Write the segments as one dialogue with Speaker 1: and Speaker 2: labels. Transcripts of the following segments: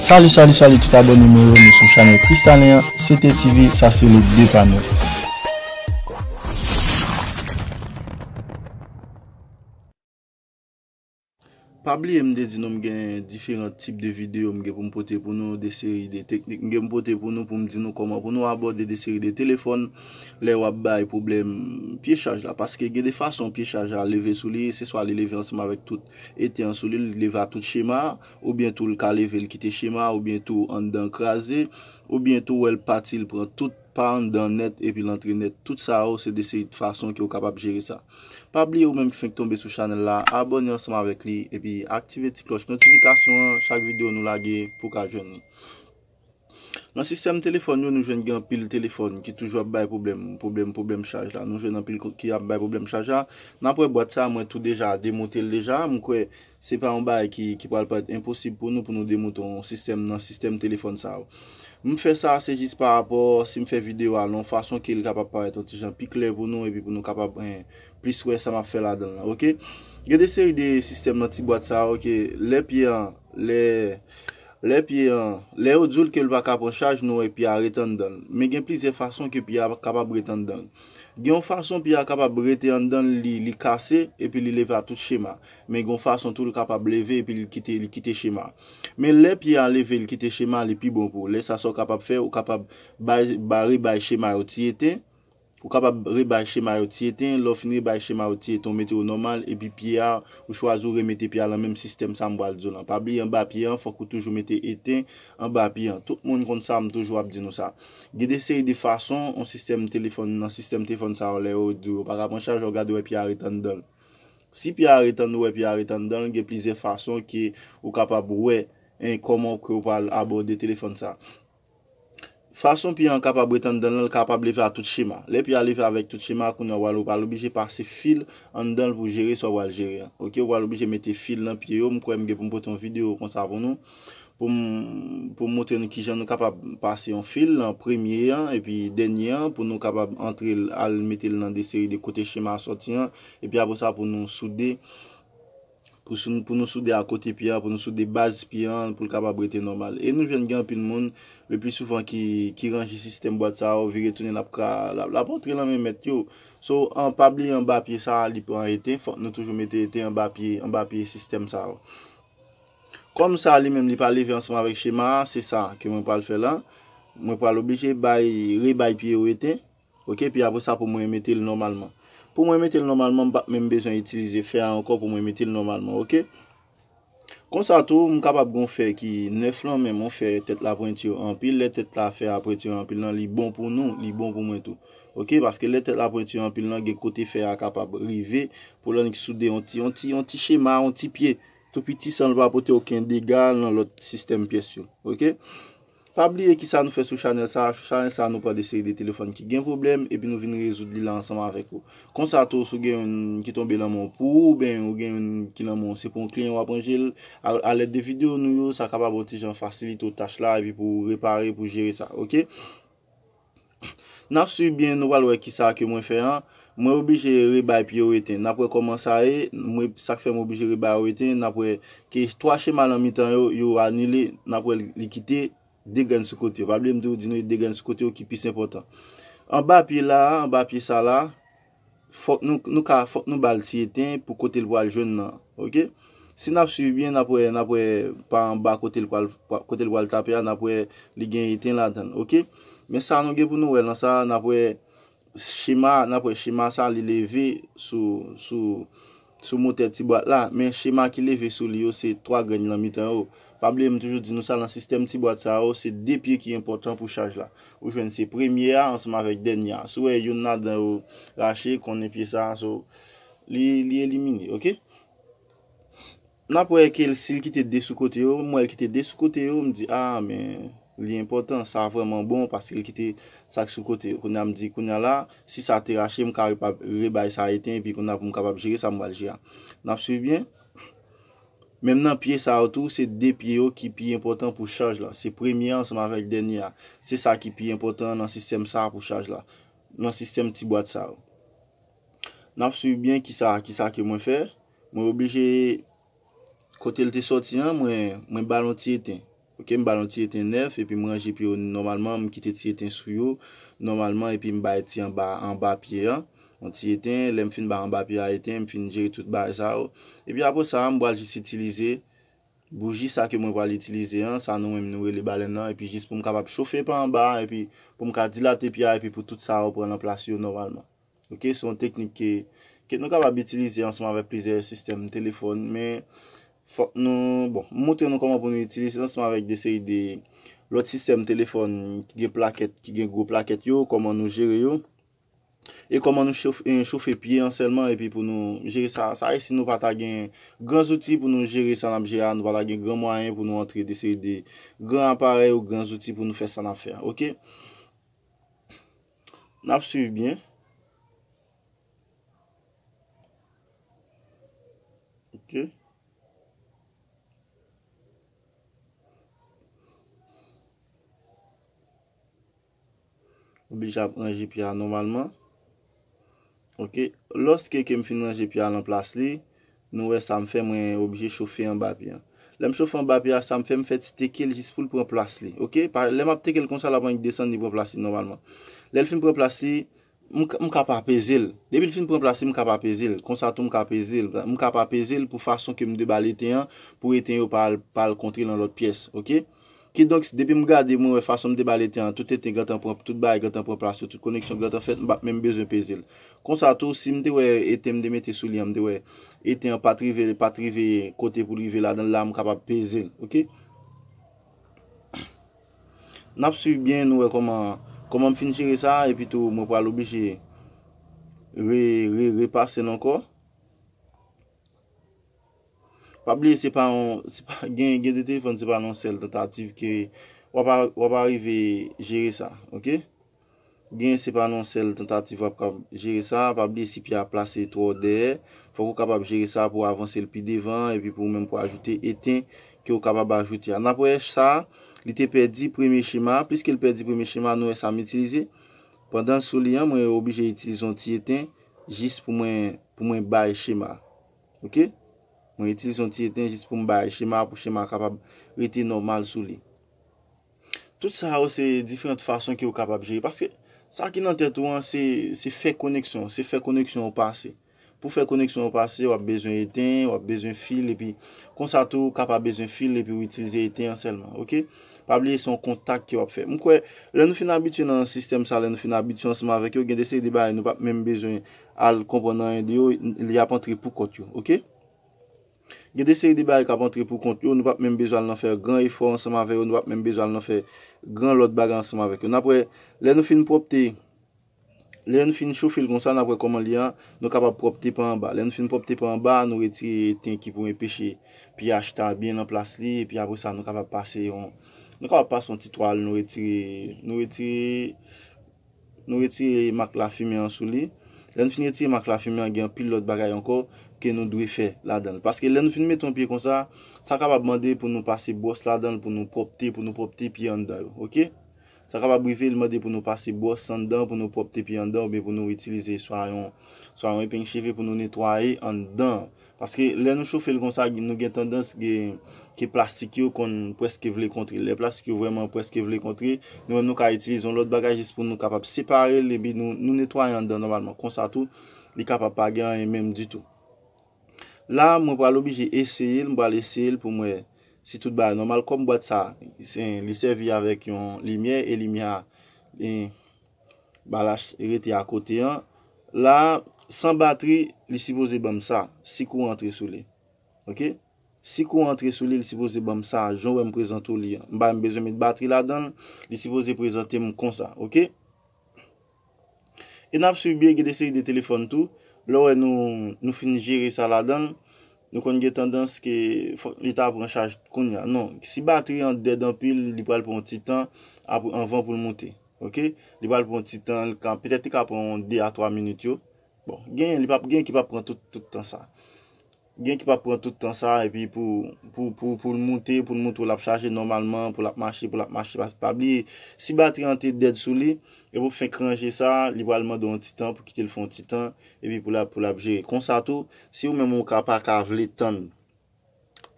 Speaker 1: Salut, salut, salut tout nous numéro nou sur chanel Kristalien, CTTV, ça c'est le deux panneaux. Pabli m de di nou m gen diferent tip de vide ou m gen pou m pote pou nou de seri de teknik, m gen pou m pote pou nou pou m di nou koman pou nou abode de seri de telefon, le wap ba e problem piyechaj la. Paske gen de fason piyechaj a leve sou li, se swa li leve ansima vek tout eten sou li, leve a tout chema, ou bientou l ka leve l kite chema, ou bientou an den krasi, ou bientou ou el pati l pren tout. pa an dan net epi lantre net, tout sa oh, ou se dese yon fason ki ou kapab jere sa. Pa bli ou menm ki feng tombe sou chanel la, abonye ansama vek li, epi aktive ti kloch notifikasyon, chak vide ou nou lage pou ka jouni. Nan sistem telefon yo nou jwen gen apil telefon ki toujwa ap bay problem, problem, problem chaj la. Nou jwen gen apil ki ap bay problem chaj la. Nan pou e boat sa mwen tou deja, demo tel deja, mwen kwe se pa mwen bay ki pal pa et imposib pou nou pou nou demo ton sistem nan sistem telefon sa ou. Mwen fè sa se jis pa rapor si mwen fè video alon, fason ki el kapap pare ton ti jan pi kler pou nou, epi pou nou kapap pre, eh, plis kwe sa mwen fè la dan la, okey? Gen de seri de sistem nan ti boat sa ou, okey, le pi an, le... Euh, le ou djoul ke lwa kapon chaj nou e pi a retan dan. Men gen pli ze fason ki pi a kapab retan dan. Gen fason pi a kapab retan dan li kase e pi li leve a tout shema. Men gen fason tou li kapab leve e pi li kite shema. Men le pi a leve li kite shema li pi bon pou. Le sa so kapab fe ou kapab bari bay shema ou ti ete. Ou kapab rebay che ma oti eten, lo fin rebay che ma oti eton mette ou nomal, epi piya ou chwazu remete piya lan menm sistem sa mbal zonan. Pa bli an bapiyan, fok ou toujou mette eten an bapiyan. Tout moun kont sa m toujou ap di nou sa. Gede seri de fason ou sistem telefon nan sistem telefon sa ou le ou di ou. Par ap an chanj ou gade ou e piya retan don. Si piya retan ou e piya retan don, gede plize fason ki ou kapab we en koman ou kropal abode telefon sa. Fason pi an kapab bret an dan l kapab leve a tout shema. Le pi a leve avek tout shema koun an wale ou pal obije pase fil an dan l pou jere sa wale jere. Ok, wale obije mette fil nan pi yo mkwemge pou mpote yon video kon sa pou nou. Po mwote yon ki jan nou kapab pase yon fil nan premye yon epi denye yon pou nou kapab entre al mette yon nan de seri de kote shema a soti yon. Epi api sa pou nou soude yon. pou nou sou de akote pi an, pou nou sou de base pi an, pou l kaba brete normal. E nou jwen gen apil moun, le pi soufan ki ranji sistem bat sa ou, viretounen apka la potre la men met yo. So, an pabli an bapye sa li pou an ete, fok nou toujou mette ete an bapye sistem sa ou. Kom sa li menm li pale vi ansama vek shema, se sa ke mwen pal fe lan, mwen pal oblije rebay pi ou ete, ok, pi apwe sa pou mwen mette l normalman. Pou mwen metil normalman, bat men bejan itilize fe a ankon pou mwen metil normalman, okey? Kon sa tou, m kapap gon fe ki neflan men mwen fe tet la prentio anpil, le tet la fe apretio anpil nan li bon pou nou, li bon pou mwen tou. Okey? Paske le tet la prentio anpil nan gen kote fe a kapap rive pou lè nik sou de yon ti yon ti chema, yon ti pie. Toupi ti san lwa apote okin dega nan lot sistem pi esyo, okey? Pabli e ki sa nou fe sou chanel sa, sou chanel sa nou pa de seri de telefon ki gen problem e pi nou vin rezout li la ansama avek ou. Kon sa to sou gen yon ki ton belanman pou, ben yon gen yon ki lanman se pon klien wapon jil. A let de video nou yo, sa kapaboti jan fasilit ou tach la e pi pou repare pou jere sa, ok? Naf suy ben nou palwe ki sa ke mwen fe an, mwen obije rebay pi yo eten. Napwe komansa e, mwen sak fe mwen obije rebay yo eten, napwe ki toache malan mi tan yo, yo anile, napwe li kite. De gen sou kote yo, pa blem di ou di nou de gen sou kote yo ki pis impotant. An ba pi la, an ba pi sa la, fok nou bal ti eten pou kote l voal jwen nan, ok? Si nap si bien, nap we pa an ba kote l voal tapya, nap we li gen eten la dan, ok? Men sa an nou gen pou nou we lan sa, nap we shima, nap we shima sa li leve sou... Sou motèd ti bwa la, men chema ki leve sou li yo se 3 gany nan mi tan yo. Pablem toujou di nou sa lan sistem ti bwa ta yo, se depye ki important pou chaj la. Ou jwen se premye a, an se ma rek den ya. Sou e yon nadan yo oh, rache, konen pi sa, sou li elimine, ok? Nan pou e ke si l ki te de sou kote oh, yo, mwen ki te de sou kote yo, mwen di, a ah, men... Liye impotant, sa vwèman bon, paske li kite sak sou kote. Kounè am di kounè la, si sa te rachè, mkare pa rebay sa eten, pi kounè ap mkapap jire, sa mwal jira. Napsu biyen, menm nan piye sa wotou, se de piye yo ki piye impotant pou chaj la. Se premye an, seman vek denye ya. Se sa ki piye impotant nan sistem sa pou chaj la. Nan sistem ti bwa tsa wot. Napsu biyen ki sa, ki sa ki mwen fè, mwen oblije, kote li te soti an, mwen balon ti eten. Mwen kem balon ti eten nef epi mwen anji epi yo normalman mwen kite ti eten sou yo normalman epi mwen baye ti an bapye an. On ti eten, lem fin ba an bapye a eten, mwen fin jere tout baye sa yo. Epi apos sa an mwen wale jis itilize, bouji sa ke mwen wale itilize an, sa nou mwen mwen wale le balen nan. Epi jis pou mwen kapap chofe pan an bar epi pou mwen kapap dilate epi a epi pou tout sa yo pou an anplase yo normalman. Ok, son teknik ke mwen kapap itilize anseman ve pleze sistem telefon men... Fok nou, bon, mouten nou koman pou nou itilis nan seman avèk de euh, seri de lot sistem telefon ki gen plaket, ki gen gro plaket yo, koman nou jere yo. E koman nou en choufe piye anselman epi pou nou jere sa. Sa e si nou pata gen gran zouti pou nou jere sa nan ap jere an, nou pata gen gran mwayen pou nou antre de seri de gran apare ou gran zouti pou nou fè san afè. Ok? Nan ap suivi bien. Ok? Obej ap an jipi a normalman. Ok. Loske kem fin an jipi a lan plas li. Nou we sa m fe mwen obje choufe an bap ya. Le m choufe an bap ya sa m fe m fet stekye l jispoul pou an plas li. Ok. Le map teke l konsa la ban yi desen nivou an plas li normalman. M'm m'm le l fin pou an plas li. M m'm kapa pe zil. Debi l fin pou an plas li m kapa pe zil. Konsa tou m kapa pe zil. M kapa pe zil pou fason kem de bali te yon. Pou ete yon pal kontri lan lot piyes. Ok. Ki doks, depi m gade, m wè fasyon m debal eten, tout eten gatan prop, tout baye gatan prop rasyon, tout koneksyon gatan fet, m bak menm bezon pezel. Konsa tou, si m te wè eten m de mette sou li, m te wè eten pat rive, pat rive, kote pou rive la, dan la m kapap pezel, ok? Nap suy bien nou wè koman, koman m finjire sa, epi tou m wè pal obje repase nan ko. Pabli se pa gen gen dete, fan se pa non se l tentative ki wap arive jere sa, ok? Gen se pa non se l tentative wap jere sa, pabli se pi a plase 3 der, fok ou kapab jere sa pou avanse l pi devan, epi pou mèm pou ajoute eten ki ou kapab ajoute anapwech sa, li te pedi preme shema, piske li pedi preme shema nou esam itilize, pandan soli an, mwen obije itilizon ti eten, jist pou mwen baye shema, ok? Mwen etilison ti eten jist pou m baye shema pou shema kapab eten normal sou li. Tout sa ou se diferent fason ki ou kapab jeri. Paske sa ki nan tetou an se fe koneksyon, se fe koneksyon ou pase. Po fe koneksyon ou pase wap bezon eten, wap bezon fil epi konsato wap kapab bezon fil epi ou etilize eten anselman. Ok? Pabliye son kontak ki wap fe. Mwen kwe, lè nou fina bitu nan sistem sa, lè nou fina bitu ansman vek yo. Gede se li baye nou pap menm bezon al komponan yon diyo, li apantri pou kot yo. Ok? Ok? Gye de seri di ba yon kap antre pou kont yo, nou wap menm bezo al nan fe gran ifo anseman veyo, nou wap menm bezo al nan fe gran lot bag anseman veyo. Napwe, lè nou fin propte, lè nou fin chou fil kon sa, napwe koman li an, nou kapap propte pan anba. Lè nou fin propte pan anba, nou retire ten ki pou men peche, pi achita bin an plas li, pi apre sa nou kapap pase yon. Nou kapap pase yon titwal, nou retire, nou retire, nou retire mak la fime an sou li. Len finye ti mak la fimi an gen pil lot bagay anko ke nou dwi fe la den. Paske len finye ton pi kon sa, sa kap ap mande pou nou pase bwos la den, pou nou popte, pou nou popte pi yon der. Sa kapap brive l modi pou nou pase bwos an dan, pou nou pop tepi an dan, ou bi pou nou itilize swa yon, swa yon epen cheve pou nou netwaye an dan. Paske le nou choufe l konsa, nou gen tendans ki plastik yo kon pweske vle kontri. Le plastik yo vreman pweske vle kontri, nou an nou ka itilizon lot bagajis pou nou kapap separe, le bi nou netwaye an dan normalman. Konsa tou, li kapap pa gen an menm di tou. La mwen palo bi jye esye il, mwen palo esye il pou mwen... Si tout ba normal kom bwa sa, li servi avek yon limye, e limye ba la rete a kote an. La, san bateri, li sipoze bam sa, si kou antre sou li. Ok? Si kou antre sou li, li sipoze bam sa, jowen prezantou li. Mba mbezome de bateri la dan, li sipoze prezantem kon sa. Ok? E nap sou biye ge de seri de telefon tou, la wè nou finjiri sa la dan. nou kon nge tendans ke lita pran chaj kon ya. Non, si bateri an dedan pil, li pal pran titan, an van pran monte. Ok? Li pal pran titan, kan petè te ka pran de a 3 minute yo. Bon, gen yon ki pa pran tout tan sa. gen ki pa pou an tout tan sa, epi pou, pou, pou, pou l moun te, pou l moun tou l ap chaje normalman, pou l ap mache, pou l ap mache pas pabli, si batri an te ded sou li, epi pou fè kranje sa, li pou alman do an titan, pou ki te l foun titan, epi pou la pou l apje, konsa tou, si ou men moun ka pa ka vle tan,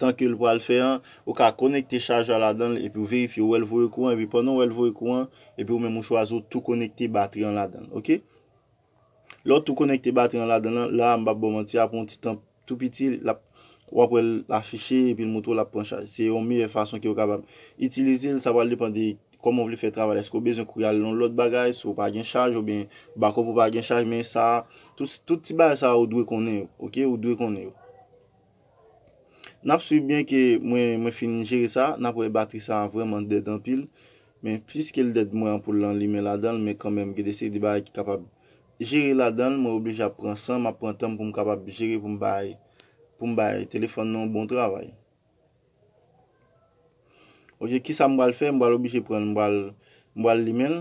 Speaker 1: tan ke l pou al fè an, ou ka konekte chaje an la dan, epi pou verifi ou el vwe kouan, epi pou nou el vwe kouan, epi pou men moun chwa zo tout konekte batri an la dan, ok? Lout tout konekte batri an la dan, la mbap bom Tou piti, wap wè la fichè, epi l motou wè la ponchaj. Se yon mire fason ki wè kabab. Itilize, sa wè l depande, kom wè vle fè travale. Esko bezon kou yal loun lout bagay, sou wè pa gen chaj, ou ben bako pou pa gen chaj, men sa, tout ti bagay sa wè dwe konen yo. Ok, wè dwe konen yo. Nap sou biyen ki mwen finjiri sa, nap wè batri sa vwèman ded an pil, men piske l ded mwen pou l an limen la dan, men kan men gè desi di bagay ki kabab. Jiri la dan, mwen oblije a pren san, mwen pren tan pou mwen kapap jiri pou mwen baye, pou mwen baye, telefon nan, bon travay. Ok, ki sa mwen wale fè, mwen wale oblije pren, mwen wale li men.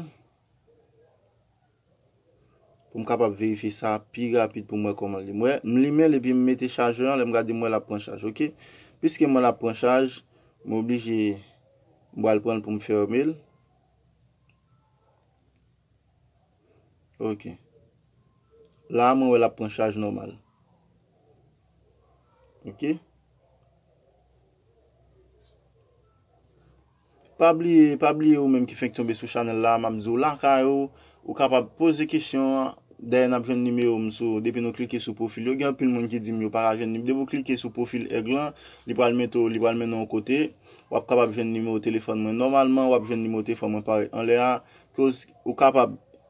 Speaker 1: Pou mwen kapap verifi sa, pi rapit pou mwen koman li. Mwen li men, li pi mwen mette chajan, li mwen gade mwen la pren chaj, ok? Piske mwen la pren chaj, mwen oblije mwen wale pren pou mwen fè omen. Ok. Ok. La a man wè la penchaj normal. Ok? Pabli, pabli ou mèm ki fèk tombe sou chanel la, mèm zou lankan ou, ou kapab pose kisyon, den ap jen nime ou msou, depi nou klike sou profil yo, gen ap pil moun ki di myo para jen nime, depi nou klike sou profil e glan, li pral mè to, li pral mè nan w kote, wap kapab jen nime ou telefon mwen. Normalman, wap jen nime ou telefon mwen pare an lè a, kose, ou kapab,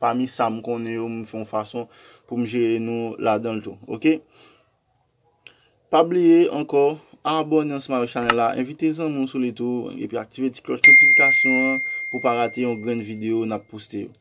Speaker 1: Pa mi sa m konye yo m fwen fason pou m jere nou la dan l tou. Ok? Pa bliye ankor, abonye an seman l chanel la. Invite zan nou sou l tou. E pi aktive ti kloch notifikasyon pou pa rate yon gren video na pou poste yo.